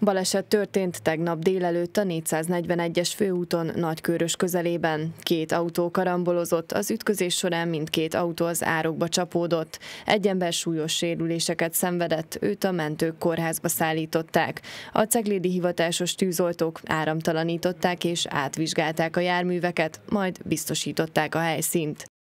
Baleset történt tegnap délelőtt a 441-es főúton Nagykörös közelében. Két autó karambolozott, az ütközés során mindkét autó az árokba csapódott. Egy ember súlyos sérüléseket szenvedett, őt a mentők kórházba szállították. A ceglédi hivatásos tűzoltók áramtalanították és átvizsgálták a járműveket, majd biztosították a helyszínt.